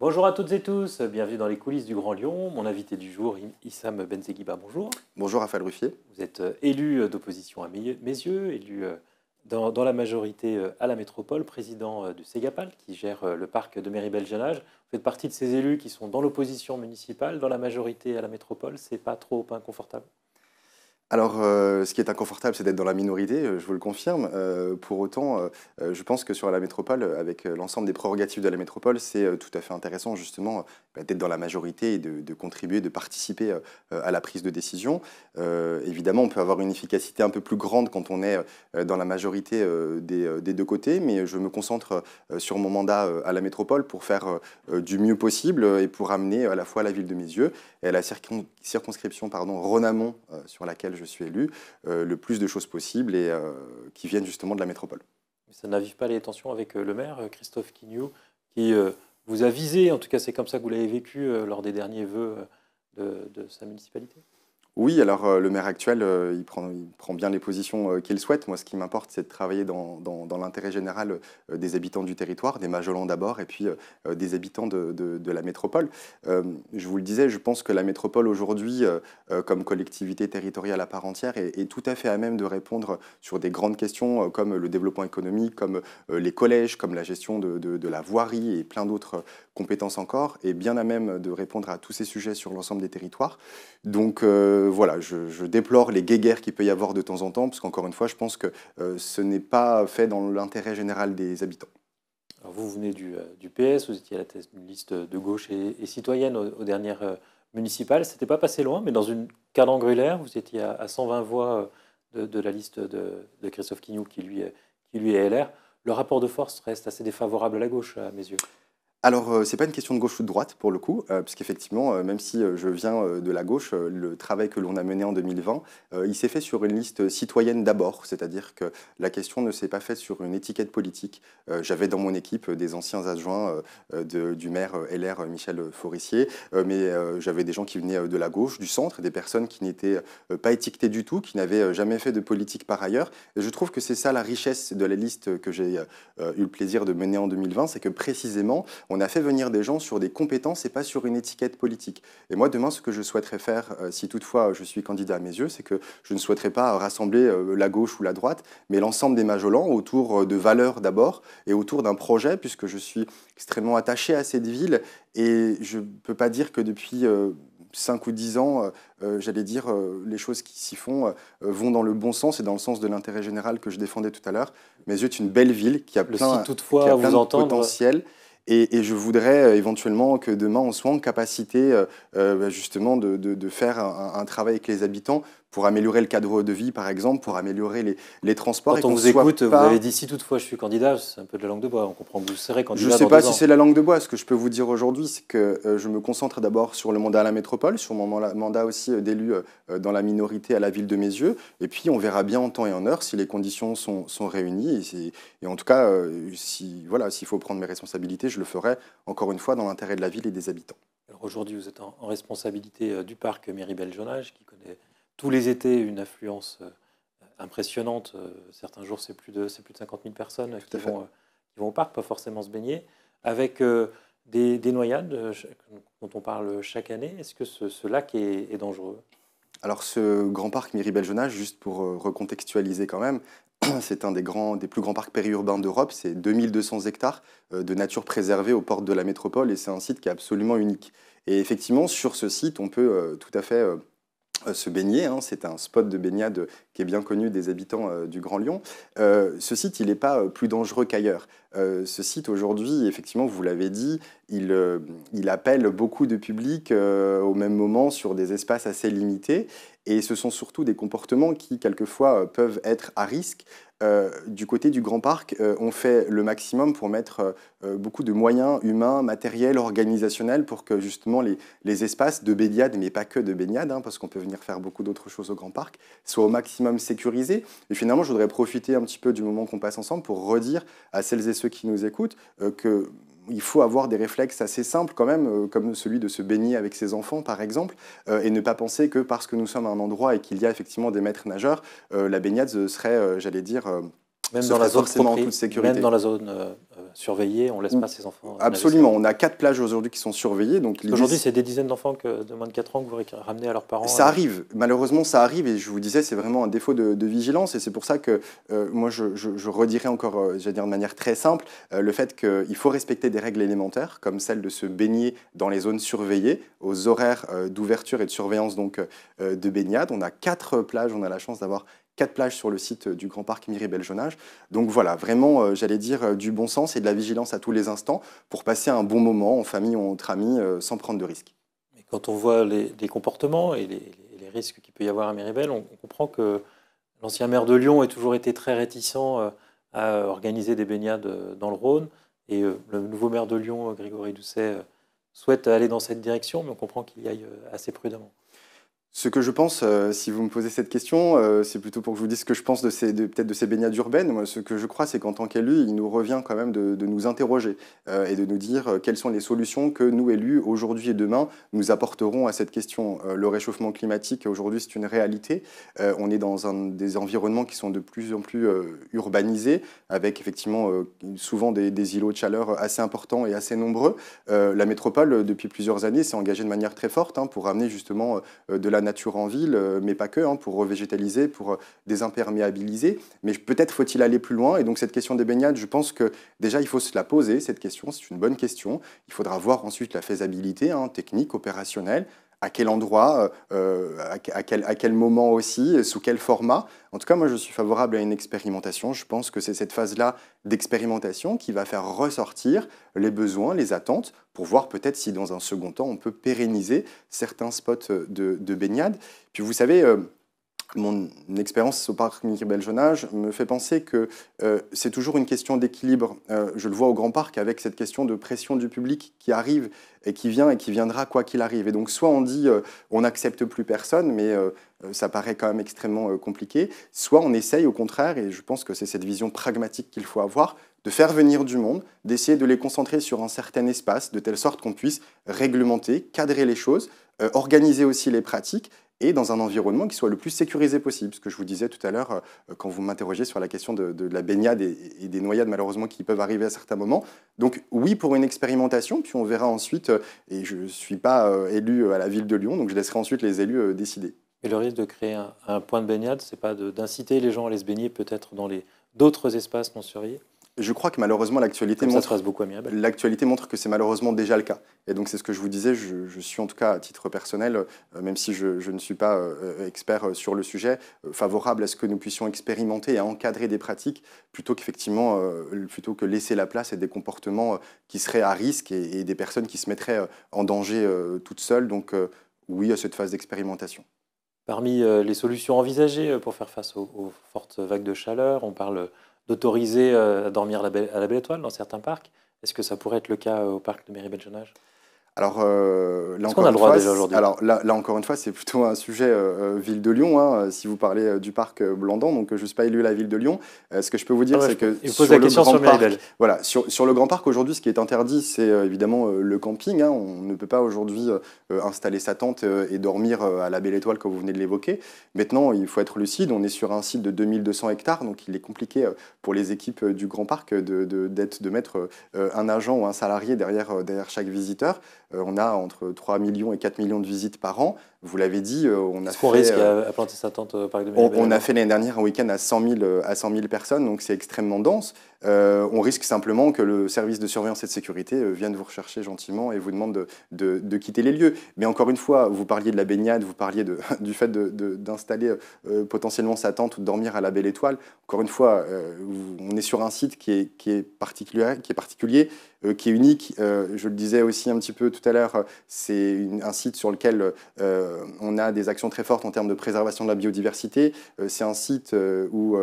Bonjour à toutes et tous, bienvenue dans les coulisses du Grand Lyon. Mon invité du jour, Issam Benzeguiba bonjour. Bonjour Raphaël Ruffier. Vous êtes euh, élu euh, d'opposition à mes yeux, élu euh, dans, la majorité à la métropole, président du Ségapal qui gère le parc de méribel Belgianage. Vous faites partie de ces élus qui sont dans l'opposition municipale, dans la majorité à la métropole, c'est pas trop inconfortable alors, euh, ce qui est inconfortable, c'est d'être dans la minorité, euh, je vous le confirme. Euh, pour autant, je pense que sur la métropole, avec l'ensemble des prérogatives de la métropole, c'est tout à fait intéressant justement bah, d'être dans la majorité et de, contribuer, de participer à la prise de décision. évidemment, on peut avoir une efficacité un peu plus grande quand on est dans la majorité des, deux côtés, mais je me concentre sur mon mandat à la métropole pour faire du mieux possible et pour amener à la fois la ville de mes yeux et la circonscription pardon, Renamont, sur laquelle je je suis élu, euh, le plus de choses possibles et euh, qui viennent justement de la métropole. Ça n'avive pas les tensions avec euh, le maire, Christophe Quignoux, qui vous a visé, en tout cas c'est comme ça que vous l'avez vécu lors des derniers voeux de sa municipalité oui, alors euh, le maire actuel, euh, il prend, bien les positions euh, qu'il souhaite. Moi, ce qui m'importe, c'est de travailler dans, l'intérêt général des habitants du territoire, des Majolans d'abord, et puis des habitants de, la métropole. je vous le disais, je pense que la métropole aujourd'hui, comme collectivité territoriale à part entière, est, tout à fait à même de répondre sur des grandes questions comme le développement économique, comme les collèges, comme la gestion de, la voirie et plein d'autres compétences encore, et bien à même de répondre à tous ces sujets sur l'ensemble des territoires. Donc, euh, voilà, je, déplore les guéguerres qu'il peut y avoir de temps en temps, parce qu'encore une fois, je pense que euh, ce n'est pas fait dans l'intérêt général des habitants. vous venez du, euh, PS, vous étiez à la tête d'une liste de gauche et, citoyenne aux, dernières municipales. Ce n'était pas passé loin, mais dans une angulaire, vous étiez à, 120 voix de, la liste de, Christophe Quignou, qui lui, qui lui est LR. Le rapport de force reste assez défavorable à la gauche, à mes yeux alors, euh, c'est pas une question de gauche ou de droite pour le coup, euh, parce qu'effectivement, euh, même si je viens de la gauche, le travail que l'on a mené en 2020, il s'est fait sur une liste citoyenne d'abord, c'est-à-dire que la question ne s'est pas faite sur une étiquette politique. J'avais dans mon équipe des anciens adjoints du maire LR Michel Forissier, mais j'avais des gens qui venaient de la gauche, du centre, des personnes qui n'étaient pas étiquetées du tout, qui n'avaient jamais fait de politique par ailleurs. je trouve que c'est ça la richesse de la liste que j'ai eu le plaisir de mener en 2020, c'est que précisément, on a fait venir des gens sur des compétences et pas sur une étiquette politique. Et moi, demain, ce que je souhaiterais faire, euh, si toutefois euh, je suis candidat à mes yeux, c'est que je ne souhaiterais pas rassembler euh, la gauche ou la droite, mais l'ensemble des Majolans autour de valeurs d'abord et autour d'un projet, puisque je suis extrêmement attaché à cette ville et je ne peux pas dire que depuis... 5 ou 10 ans, j'allais dire, les choses qui s'y font vont dans le bon sens et dans le sens de l'intérêt général que je défendais tout à l'heure. Mes yeux c'est une belle ville qui a plein, de potentiel. Et, je voudrais euh, éventuellement que demain, on soit en capacité euh, euh, bah, justement de, faire un, travail avec les habitants pour améliorer le cadre de vie, par exemple, pour améliorer les, transports. Quand on, et vous écoute, vous avez dit si toutefois je suis candidat, c'est un peu de la langue de bois. On comprend que vous serez candidat. Je ne sais pas si c'est la langue de bois. Ce que je peux vous dire aujourd'hui, c'est que euh, je me concentre d'abord sur le mandat à la métropole, sur mon mandat aussi euh, d'élu euh, dans la minorité à la ville de mes yeux. Et puis on verra bien en temps et en heure si les conditions sont, réunies. Et, en tout cas, si voilà, s'il faut prendre mes responsabilités, je le ferai encore une fois dans l'intérêt de la ville et des habitants. Alors Aujourd'hui, vous êtes en, responsabilité du parc Méribel-Jonage, qui connaît tous les étés une affluence euh, impressionnante. Euh, certains jours, c'est plus, de, plus de 50 000 personnes euh, qui vont, qui au parc, pas forcément se baigner, avec des, des, noyades dont on parle chaque année. Est-ce que ce, lac est, dangereux alors ce grand parc Miribel-Jonage, juste pour recontextualiser quand même, c'est un des, grands, des plus grands parcs périurbains d'Europe. C'est 2200 hectares de nature préservée aux portes de la métropole et c'est un site qui est absolument unique. Et effectivement, sur ce site, on peut tout à fait ce euh, baigner. Hein. C'est un spot de baignade qui est bien connu des habitants euh, du Grand Lyon. Euh, ce site, il n'est pas plus dangereux qu'ailleurs. ce site, aujourd'hui, effectivement, vous l'avez dit, il, il, appelle beaucoup de public au même moment sur des espaces assez limités. Et ce sont surtout des comportements qui, quelquefois, euh, peuvent être à risque. Euh, du côté du Grand Parc, euh, on fait le maximum pour mettre beaucoup de moyens humains, matériels, organisationnels pour que justement les, espaces de baignade, mais pas que de baignade, hein, parce qu'on peut venir faire beaucoup d'autres choses au Grand Parc, soient au maximum sécurisés. Et finalement, je voudrais profiter un petit peu du moment qu'on passe ensemble pour redire à celles et ceux qui nous écoutent que il faut avoir des réflexes assez simples quand même, euh, comme celui de se baigner avec ses enfants par exemple, euh, et ne pas penser que parce que nous sommes à un endroit et qu'il y a effectivement des maîtres nageurs, euh, la baignade serait, j'allais dire, même dans la zone dans la zone surveillée, on laisse mm. pas ces enfants. Absolument, on a quatre plages aujourd'hui qui sont surveillées. Donc aujourd'hui, c'est des dizaines d'enfants de moins de 4 ans que vous ramenez à leurs parents. Ça euh. arrive, malheureusement, ça arrive. Et je vous disais, c'est vraiment un défaut de, vigilance. Et c'est pour ça que euh, moi, je, je, redirais encore, euh, j'allais dire de manière très simple, le fait qu'il faut respecter des règles élémentaires, comme celle de se baigner dans les zones surveillées, aux horaires d'ouverture et de surveillance donc de baignade. On a quatre plages, on a la chance d'avoir quatre plages sur le site euh, du Grand Parc Miribel-Jonage. Donc voilà, vraiment, euh, j'allais dire, euh, du bon sens et de la vigilance à tous les instants pour passer un bon moment en famille ou entre amis sans prendre de risques. Quand on voit les, comportements et les, risques qu'il peut y avoir à Miribel, on, on comprend que l'ancien maire de Lyon a toujours été très réticent à organiser des baignades dans le Rhône. Et le nouveau maire de Lyon, Grégory Doucet, souhaite aller dans cette direction, mais on comprend qu'il y aille assez prudemment. Ce que je pense, euh, si vous me posez cette question, euh, c'est plutôt pour que je vous dise ce que je pense de ces, peut-être de ces baignades urbaines. Moi, ce que je crois, c'est qu'en tant qu'élu, il nous revient quand même de, nous interroger euh, et de nous dire quelles sont les solutions que nous, élus, aujourd'hui et demain, nous apporterons à cette question. le réchauffement climatique, aujourd'hui, c'est une réalité. on est dans un, des environnements qui sont de plus en plus urbanisés, avec effectivement souvent des, îlots de chaleur assez importants et assez nombreux. la métropole, depuis plusieurs années, s'est engagée de manière très forte hein, pour amener justement de la nature en ville, euh, mais pas que, hein, pour revégétaliser, pour euh, désimperméabiliser. Mais peut-être faut-il aller plus loin. Et donc cette question des baignades, je pense que déjà il faut se la poser, cette question, c'est une bonne question. Il faudra voir ensuite la faisabilité hein, technique, opérationnelle à quel endroit, euh, euh, à, quel, à, quel, moment aussi, sous quel format. En tout cas, moi, je suis favorable à une expérimentation. Je pense que c'est cette phase-là d'expérimentation qui va faire ressortir les besoins, les attentes, pour voir peut-être si dans un second temps, on peut pérenniser certains spots euh, de, de baignade. Puis vous savez, mon expérience au parc Miribel Jonage me fait penser que euh, c'est toujours une question d'équilibre. Euh, je le vois au Grand Parc avec cette question de pression du public qui arrive et qui vient et qui viendra quoi qu'il arrive. Et donc soit on dit euh, on n'accepte plus personne, mais ça paraît quand même extrêmement compliqué, soit on essaye au contraire, et je pense que c'est cette vision pragmatique qu'il faut avoir, de faire venir du monde, d'essayer de les concentrer sur un certain espace, de telle sorte qu'on puisse réglementer, cadrer les choses, organiser aussi les pratiques et dans un environnement qui soit le plus sécurisé possible. Ce que je vous disais tout à l'heure euh, quand vous m'interrogez sur la question de, la baignade et, des noyades malheureusement qui peuvent arriver à certains moments. Donc oui pour une expérimentation, puis on verra ensuite, euh, et je ne suis pas euh, élu à la ville de Lyon, donc je laisserai ensuite les élus décider. Et le risque de créer un, point de baignade, n'est pas d'inciter les gens à aller se baigner peut-être dans les d'autres espaces non surveillés je crois que malheureusement l'actualité montre, que c'est malheureusement déjà le cas. Et donc c'est ce que je vous disais, je, suis en tout cas à titre personnel, euh, même si je, ne suis pas euh, euh, expert sur le sujet, favorable à ce que nous puissions expérimenter et encadrer des pratiques plutôt qu'effectivement, plutôt que laisser la place à des comportements qui seraient à risque et, des personnes qui se mettraient en danger toutes seules. Donc oui à cette phase d'expérimentation. Parmi les solutions envisagées pour faire face aux fortes vagues de chaleur, on parle d'autoriser euh, à dormir à la, belle, étoile dans certains parcs. Est-ce que ça pourrait être le cas euh, au parc de Mairie-Belgenage euh, alors, là, encore alors là, encore une fois, c'est plutôt un sujet euh, euh, ville de Lyon. Hein, si vous parlez du parc Blandan, donc je ne suis pas élu à la ville de Lyon. ce que je peux vous dire, ah c'est que sur le, grand parc, voilà, sur, le grand parc aujourd'hui, ce qui est interdit, c'est évidemment le camping. Hein. on ne peut pas aujourd'hui installer sa tente et dormir à la Belle Étoile, comme vous venez de l'évoquer. Maintenant, il faut être lucide. On est sur un site de 2200 hectares, donc il est compliqué pour les équipes du grand parc de, de, de mettre un agent ou un salarié derrière, derrière chaque visiteur. Euh, on a entre 3 millions et 4 millions de visites par an. Vous l'avez dit, euh, on a fait. risque euh, à, planter sa tente au parc de on, a fait l'année dernière un week-end à 100 000 euh, à personnes, donc c'est extrêmement dense. on risque simplement que le service de surveillance et de sécurité vienne vous rechercher gentiment et vous demande de, de, quitter les lieux. Mais encore une fois, vous parliez de la baignade, vous parliez de, du fait d'installer potentiellement sa tente ou de dormir à la belle étoile. Encore une fois, on est sur un site qui est, qui est particulier, qui est particulier, qui est unique. je le disais aussi un petit peu tout à l'heure, c'est un site sur lequel euh, on a des actions très fortes en termes de préservation de la biodiversité. Euh, c'est un site euh, où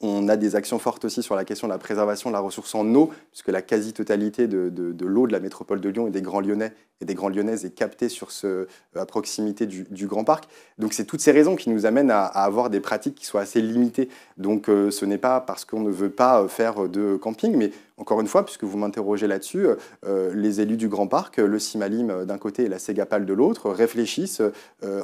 on a des actions fortes aussi sur la question de la préservation de la ressource en eau, puisque la quasi-totalité de, l'eau de la métropole de Lyon et des Grands Lyonnais et des Grands Lyonnaises est captée sur euh, à proximité du, Grand Parc. Donc c'est toutes ces raisons qui nous amènent à, avoir des pratiques qui soient assez limitées. Donc euh, ce n'est pas parce qu'on ne veut pas euh, faire de camping, mais encore une fois, puisque vous m'interrogez là-dessus, les élus du Grand Parc, le Simalim d'un côté et la Ségapal de l'autre, réfléchissent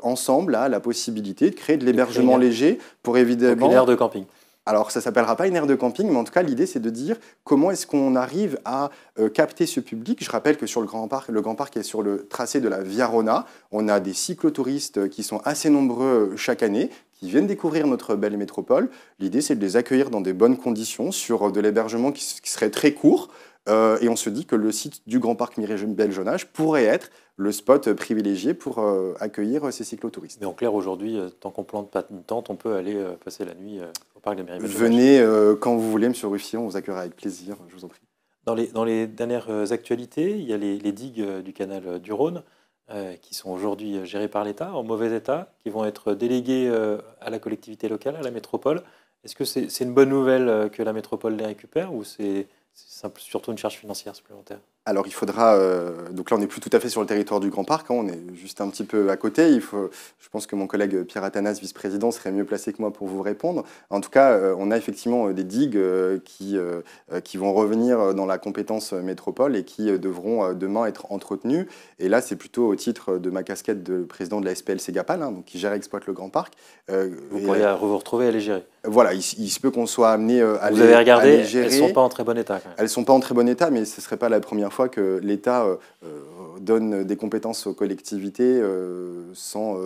ensemble à la possibilité de créer de l'hébergement léger pour évidemment... aire de camping. Alors ça s'appellera pas une aire de camping, mais en tout cas l'idée c'est de dire comment est-ce qu'on arrive à euh, capter ce public. Je rappelle que sur le Grand Parc, le Grand Parc est sur le tracé de la Via Rona. On a des cyclotouristes euh, qui sont assez nombreux euh, chaque année, qui viennent découvrir notre belle métropole. L'idée c'est de les accueillir dans des bonnes conditions, sur de l'hébergement qui serait très court. Euh, et on se dit que le site du Grand Parc Miré-Beljonage pourrait être le spot privilégié pour euh, accueillir euh, ces cyclotouristes. Mais en clair, aujourd'hui, tant qu'on plante pas une tente, on peut aller passer la nuit au Parc de Miré-Beljonage. Venez quand vous voulez, Monsieur Ruffier, on vous accueillera avec plaisir, je vous en prie. Dans les, dernières actualités, il y a les, digues du canal du Rhône qui sont aujourd'hui gérées par l'État, en mauvais état, qui vont être déléguées à la collectivité locale, à la métropole. Est-ce que c'est une bonne nouvelle que la métropole les récupère ou c'est c'est surtout une charge financière supplémentaire alors il faudra, euh, donc là on n'est plus tout à fait sur le territoire du Grand Parc, hein, on est juste un petit peu à côté. Il faut, je pense que mon collègue Pierre Athanas, vice-président, serait mieux placé que moi pour vous répondre. En tout cas, euh, on a effectivement euh, des digues qui, qui vont revenir dans la compétence métropole et qui devront demain être entretenues. Et là, c'est plutôt au titre de ma casquette de président de la SPL Ségapal, hein, donc qui gère et exploite le Grand Parc. vous pourriez vous retrouver à les gérer voilà, il, se peut qu'on soit amené à vous avez regardé, Elles ne sont pas en très bon état. Elles ne sont pas en très bon état, mais ce ne serait pas la première fois que l'État euh, euh, donne des compétences aux collectivités euh, sans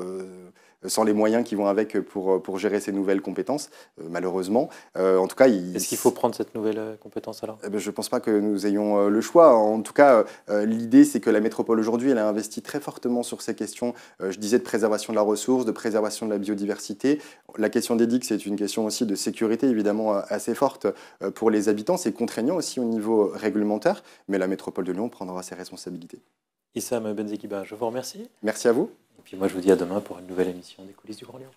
euh, sans les moyens qui vont avec pour, euh, pour gérer ces nouvelles compétences, euh, malheureusement. en tout cas, Est-ce qu'il faut prendre cette nouvelle compétence alors eh ben, Je ne pense pas que nous ayons le choix. En tout cas, l'idée, c'est que la métropole aujourd'hui, elle a investi très fortement sur ces questions, je disais, de préservation de la ressource, de préservation de la biodiversité. La question des digues, c'est une question aussi de sécurité, évidemment, assez forte pour les habitants. C'est contraignant aussi au niveau réglementaire, mais la métropole de Lyon prendra ses responsabilités. Issam Benzekiba, je vous remercie. Merci à vous. Et puis moi, je vous dis à demain pour une nouvelle émission des coulisses du Grand Lyon.